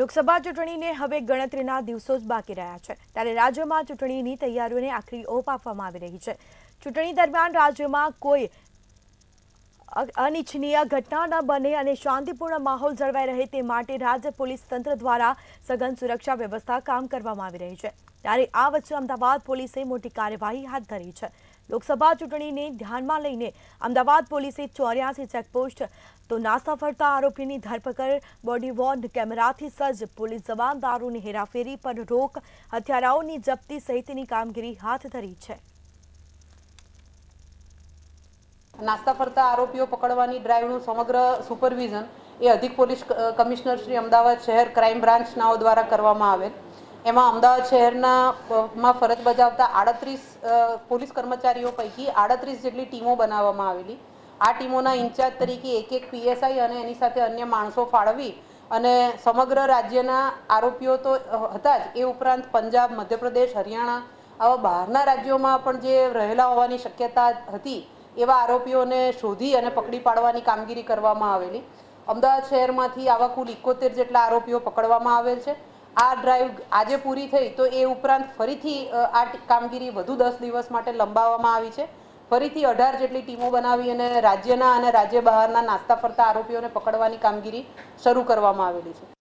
લોકસભા ચૂંટણીને હવે ગણતરીના દિવસો જ બાકી રહ્યા છે ત્યારે રાજ્યમાં ચૂંટણીની તૈયારીઓને આખરી ઓપ આપવામાં આવી રહી છે ચૂંટણી દરમિયાન રાજ્યમાં કોઈ અનિચ્છનીય ઘટના ન બને અને શાંતિપૂર્ણ માહોલ જળવાઈ રહે તે માટે રાજ્ય પોલીસ તંત્ર દ્વારા સઘન સુરક્ષા વ્યવસ્થા કામ કરવામાં આવી રહી છે ત્યારે આ વચ્ચે અમદાવાદ પોલીસે મોટી કાર્યવાહી હાથ ધરી છે લોકસભા ચૂંટણીને ધ્યાનમાં લઈને અમદાવાદ પોલીસે ચોર્યાસી ચેકપોસ્ટ તો નાસ્તા ફરતા આરોપીની ધરપકડ બોડી વોર્ન કેમેરાથી સજ્જ પોલીસ જવાન દારૂની હેરાફેરી પર રોક હથિયારાઓની જપ્તી સહિતની કામગીરી હાથ ધરી છે નાસ્તા ફરતા આરોપીઓ પકડવાની ડ્રાઈવનું સમગ્ર સુપરવિઝન એ અધિક પોલીસ કમિશનર શ્રી અમદાવાદ શહેર ક્રાઇમ બ્રાન્ચનાઓ દ્વારા કરવામાં આવેલ એમાં અમદાવાદ શહેરના માં ફરજ બજાવતા આડત્રીસ પોલીસ કર્મચારીઓ પૈકી આડત્રીસ જેટલી ટીમો બનાવવામાં આવેલી આ ટીમોના ઇન્ચાર્જ તરીકે એક એક પીએસઆઈ અને એની સાથે અન્ય માણસો ફાળવી અને સમગ્ર રાજ્યના આરોપીઓ તો હતા જ એ ઉપરાંત પંજાબ મધ્યપ્રદેશ હરિયાણા આવા બહારના રાજ્યોમાં પણ જે રહેલા હોવાની શક્યતા હતી એવા આરોપીઓને શોધી અને પકડી પાડવાની કામગીરી કરવામાં આવેલી અમદાવાદ શહેરમાંથી આવા કુલ ઇકોતેર જેટલા આરોપીઓ પકડવામાં આવેલ છે આ ડ્રાઈવ આજે પૂરી થઈ તો એ ઉપરાંત ફરીથી આ કામગીરી વધુ દસ દિવસ માટે લંબાવવામાં આવી છે ફરીથી અઢાર જેટલી ટીમો બનાવી અને રાજ્યના અને રાજ્ય બહારના નાસ્તા ફરતા આરોપીઓને પકડવાની કામગીરી શરૂ કરવામાં આવેલી છે